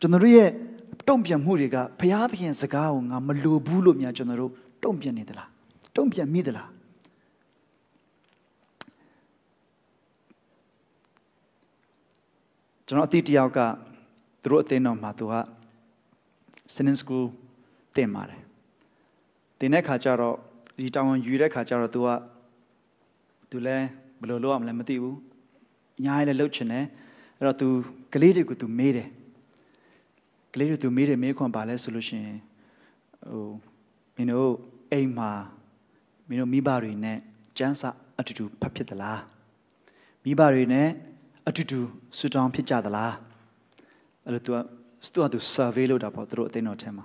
ကျွန်တော်တို့ရဲ့တုံ့ပြန်မှုတွေကဘုရားသခင်စကားကိုငါမလိုဘူးလို့များကျွန်တော်တို့တုံ့ပြန်နေသလားတုံ့ပြန်မိသလားကျွန်တော်အတိတ်တယောက်ကသူတို့အတင်းတော်မှာသူက Sinin School တင်ပါတယ်တင်တဲ့ခါကျတော့ဒီတောင်ဝင်ယူတဲ့ခါကျတော့သူကသူလည်းဘယ်လိုလုပ်ရမလဲမသိဘူးအများကြီးလည်းလှုပ်ချင်တယ်အဲ့တော့သူကလေးတွေကိုသူမေးတယ်ကလေးတို့သူမေးတယ်မေးခွန်းပါလဲဆိုလို့ရှိရင်ဟိုမင်းတို့အိမ်မှာမင်းတို့မိဘတွေနဲ့ကျန်းစာအတူတူဖတ်ဖြစ်သလားမိဘတွေနဲ့အတူတူဆူတောင်းဖြစ်ကြသလားအဲ့လိုသူကသူကသူ survey လုပ်တာပေါ့သူတို့အသိတော်ထဲမှာ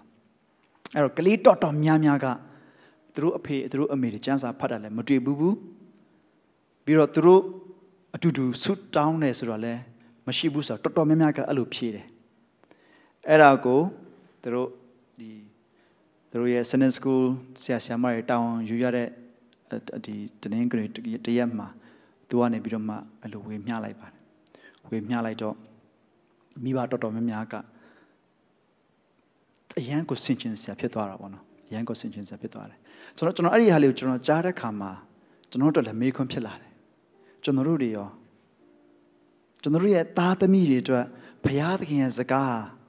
အဲ့တော့ကလေးတော်တော်များများကသူတို့အဖေသူတို့အမေတွေကျန်းစာဖတ်တာလည်းမတွေ့ဘူးဘူးပြီးတော့သူတို့အတူတူဆူတောင်းတယ်ဆိုတာလည်းမရှိဘူးဆိုတော့တော်တော်များများကအဲ့လိုဖြေတယ်အဲ့ဒါကိုသူတို့ဒီသူတို့ရဲ့ Senate School ဆရာဆရာမတွေတောင်းယူရတဲ့ဒီတင်းကလေးတရက်မှာသူကနေပြီးတော့မှအဲ့လိုဝေမျှလိုက်ပါတယ်ဝေမျှလိုက်တော့မိဘတော်တော်များများကအရန်ကိုစင်ချင်ဆရာဖြစ်သွားတာပေါ့နော်အရန်ကိုစင်ချင်ဆရာဖြစ်သွားတယ်ဆိုတော့ကျွန်တော်အဲ့ဒီဟာလေးကိုကျွန်တော်ကြားတဲ့ခါမှာကျွန်တော်တို့လည်းမေးခွန်းဖြစ်လာတယ်ကျွန်တော်တို့တွေရောကျွန်တော်တို့ရဲ့သားသမီးတွေအတွက်ဘုရားသခင်ရဲ့စကားဟာ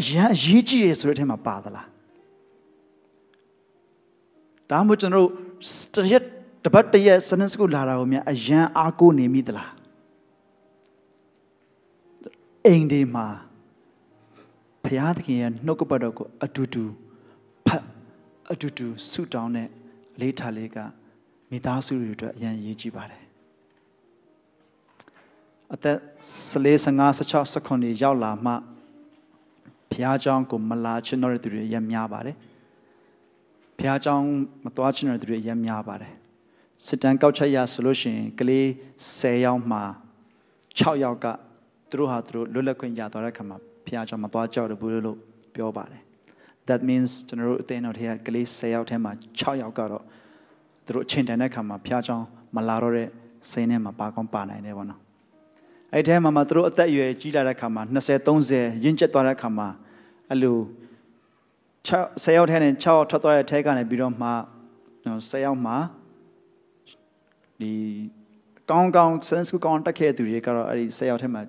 အရန်အရေးကြီးတယ်ဆိုတဲ့အထက်မှာပါသလားဒါမှမဟုတ်ကျွန်တော်တရက်တပတ်တရက်စနစ်စကုလာတာကိုမြန်အရန်အားကိုးနေမိသလားအိမ်ဒီမှာဘုရားသခင်ရဲ့နှုတ်ကပတ်တော်ကို အတူတူဖတ်အတူတူဆုတောင်းတဲ့လေးထားလေးကမိသားစုတွေအတွက်အရန်ရေးကြည့်ပါတယ်အသက်14 15 16 19ရောက်လာမှဖះเจ้าကိုမလာချင်တော့တဲ့သူတွေအများများပါတယ်ဖះเจ้าမသွားချင်တဲ့သူတွေအများများပါတယ်စစ်တမ်းကောက်ချက်ရဆိုလို့ရှိရင်ကလေး10ယောက်မှ6ယောက်ကသူတို့ဟာသူတို့လွတ်လပ်ခွင့်ရသွားတဲ့ခါမှာဖះเจ้าမသွားကြောက်တယ်ဘူးလို့ပြောပါတယ် that means ကျွန်တော်တို့အတင်းတော်ထဲကကလေး10ယောက်ထဲမှာ6ယောက်ကတော့သူတို့အချိန်တန်တဲ့ခါမှာဖះเจ้าမလာတော့တဲ့စိတ်နဲ့မှာပါကောင်းပါနိုင်တယ်ပေါ့နော်အဲ့ထဲမှာမှသူတို့အသက်အရွယ်ကြီးလာတဲ့ခါမှာ20 30ရင့်ကျက်သွားတဲ့ခါမှာအဲ့လို6ဆယ်ယောက်ထဲနဲ့6ယောက်ထွက်သွားတဲ့ထဲကနေပြီးတော့မှနော်ဆယ်ယောက်မှာဒီကောင်းကောင်း sense ကောင်းတက်ခဲ့သူတွေကတော့အဲ့ဒီဆယ်ယောက်ထဲမှာ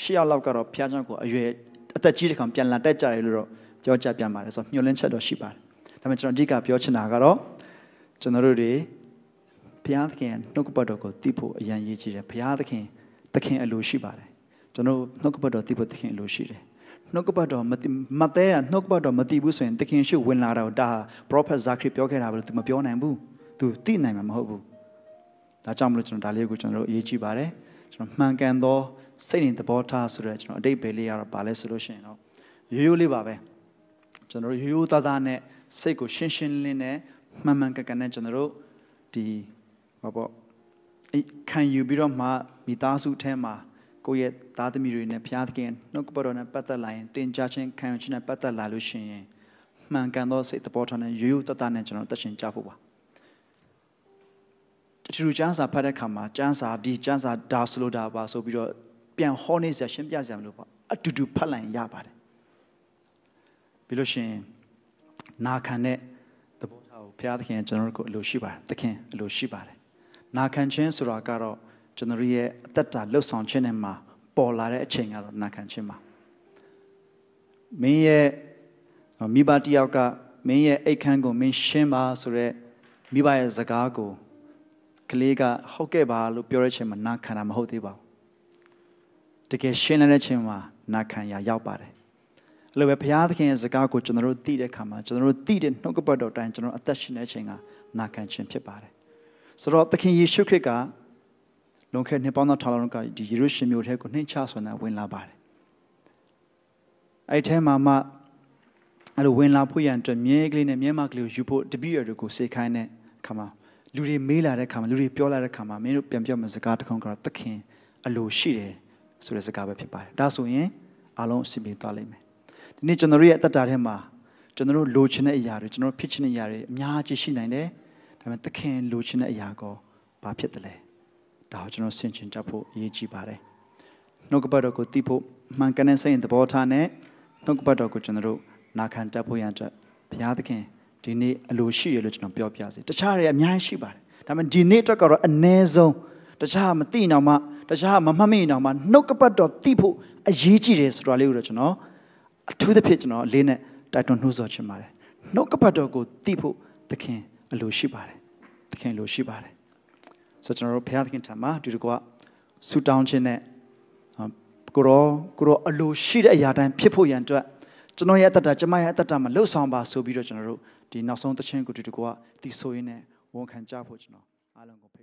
6ယောက်လောက်ကတော့ဖျားချောင်းကိုအရွယ်အသက်ကြီးတဲ့ကောင်ပြန်လာတက်ကြတယ်လို့တော့ပြောကြပြန်ပါတယ်ဆိုတော့ညှို့လင်းချက်တော့ရှိပါတယ်ဒါပေမဲ့ကျွန်တော်အဓိကပြောချင်တာကတော့ကျွန်တော်တို့တွေဘုရားသခင်နှုတ်ကပတ်တော်ကိုသိဖို့အရန်ရည်ကြီးတယ်ဘုရားသခင်သခင်အလိုရှိပါတယ်ကျွန်တော်နှုတ်ကပတ်တော်သိဖို့သခင်အလိုရှိတယ်နှုတ်ကပတ်တော်မသဲကနှုတ်ကပတ်တော်မသိဘူးဆိုရင်တခင်ရှုဝင်လာတော့ဒါပရောဖက်ဇာခရီပြောခဲ့တာဘယ်လို तू မပြောနိုင်ဘူး။ तू သိနိုင်မှာမဟုတ်ဘူး။ဒါကြောင့်မလို့ကျွန်တော်ဒါလေးကိုကျွန်တော်တို့အရေးကြီးပါတယ်။ကျွန်တော်မှန်ကန်သောစိတ်နဲ့သဘောထားဆိုတော့ကျွန်တော်အတိတ်ပဲလေးရတော့ဗာလဲဆိုလို့ရှိရင်တော့ရိုးရိုးလေးပါပဲ။ကျွန်တော်တို့ရိုးရိုးသားသားနဲ့စိတ်ကိုရှင်းရှင်းလင်းလင်းနဲ့မှန်မှန်ကန်ကန်နဲ့ကျွန်တော်တို့ဒီဟောပေါ့ခံယူပြီးတော့မှမိသားစုထဲမှာကိုယ့်ရဲ့သားသမီးတွေနဲ့ဘုရားသခင်နှုတ်ကပတော်နဲ့ပတ်သက်လာရင်တင် जा ခြင်းခံယူခြင်းနဲ့ပတ်သက်လာလို့ရှိရင်မှန်ကန်သောစိတ်တဘောထားနဲ့ရိုးရိုးတသက်နဲ့ကျွန်တော်တရှင်ကြဖို့ပါတချို့ကျမ်းစာဖတ်တဲ့အခါမှာကျမ်းစာဒီကျမ်းစာဒါဆိုလိုတာပါဆိုပြီးတော့ပြန်ဟောနေစရာရှင်းပြစရာမလိုပါအတူတူဖတ်လိုက်ရပါတယ်ပြီးလို့ရှိရင် နာခံတဲ့သဘောထားကိုဘုရားသခင်ကျွန်တော်တို့ကိုအလိုရှိပါတယ်သခင်အလိုရှိပါတယ်နာခံခြင်းဆိုတာကတော့ကျွန်တော်ရဲ့အသက်တာလှုပ်ဆောင်ခြင်းနဲ့မှာပေါ်လာတဲ့အချိန်ကတော့နာခံခြင်းပါမင်းရဲ့မိဘတယောက်ကမင်းရဲ့အိတ်ခမ်းကိုမင်းရှင်းပါဆိုတော့မိဘရဲ့စကားကိုကလေးကဟုတ်ကဲ့ပါလို့ပြောတဲ့အချိန်မှာ နာခံတာမဟုတ်သေးပါဘူးတကယ်ရှင်းတဲ့အချိန်မှာနာခံရရောက်ပါတယ်အဲ့လိုပဲဘုရားသခင်ရဲ့စကားကိုကျွန်တော်တို့သိတဲ့အခါမှာကျွန်တော်တို့သိတဲ့နှုတ်ကပတ်တော်တိုင်းကျွန်တော်အသက်ရှင်တဲ့အချိန်ကနာခံခြင်းဖြစ်ပါတယ်ဆိုတော့သခင်ယေရှုခရစ်ကလွန်ခဲ့နှစ်ပေါင်း1000လောက်ကဒီယေရုရှလင်မြို့ထဲကိုနှိမ့်ချဆွမ်းတာဝင်လာပါတယ်အဲ့ထဲမှာမှအဲ့လိုဝင်လာဖို့ရန်အတွက်မြဲကလေးနဲ့မြဲမကလေးကိုယူဖို့တပည့်တော်ကိုစေခိုင်းတဲ့အခါမှာလူတွေမေးလာတဲ့အခါမှာလူတွေပြောလာတဲ့အခါမှာမင်းတို့ပြန်ပြောမယ့်စကားတစ်ခုကတော့သခင်အလိုရှိတယ်ဆိုတဲ့စကားပဲဖြစ်ပါတယ်ဒါဆိုရင်အားလုံးအစီအပြေသွားလိမ့်မယ်ဒီနေ့ကျွန်တော်တို့ရဲ့အသက်တာထဲမှာကျွန်တော်တို့လိုချင်တဲ့အရာတွေကျွန်တော်တို့ဖြစ်ချင်တဲ့အရာတွေအများကြီးရှိနိုင်တယ်ဒါပေမဲ့သခင်လိုချင်တဲ့အရာကောဘာဖြစ်တယ်လဲဒါကိုကျွန်တော်ဆင်ခြင်တတ်ဖို့အရေးကြီးပါတယ်။နှုတ်ကပတ်တော်ကိုသိဖို့မှန်ကန်တဲ့စိတ်သဘောထားနဲ့နှုတ်ကပတ်တော်ကိုကျွန်တော်တို့နာခံတတ်ဖို့ရန်အတွက်ဘုရားသခင်ဒီနေ့အလိုရှိရလို့ကျွန်တော်ပြောပြစီတခြားတွေအများကြီးရှိပါတယ်။ဒါပေမဲ့ဒီနေ့အတွက်ကတော့အ ਨੇ ဆုံးတခြားမသိအောင်မှတခြားမမှတ်မိအောင်မှနှုတ်ကပတ်တော်သိဖို့အရေးကြီးတယ်ဆိုတာလေးကိုတော့ကျွန်တော်အထူးသဖြင့်ကျွန်တော်အလေးနဲ့တိုက်တွန်းနှိုးဆော်ချင်ပါတယ်။နှုတ်ကပတ်တော်ကိုသိဖို့သခင်အလိုရှိပါတယ်။သခင်အလိုရှိပါတယ်ဆိုကျွန်တော်တို့ဘုရားသခင်ထံမှာဒီတကွဆူတောင်းခြင်းနဲ့ကိုရောကိုရောအလိုရှိတဲ့အရာတိုင်းဖြစ်ဖို့ရန်အတွက်ကျွန်တော်ရဲ့အတ္တကျမရဲ့အတ္တမှာလှုပ်ဆောင်ပါဆိုပြီးတော့ကျွန်တော်တို့ဒီနောက်ဆုံးသချင်းကိုဒီတကွတည်ဆိုရင်းနဲ့ဝန်ခံကြဖို့ကျွန်တော်အားလုံးကို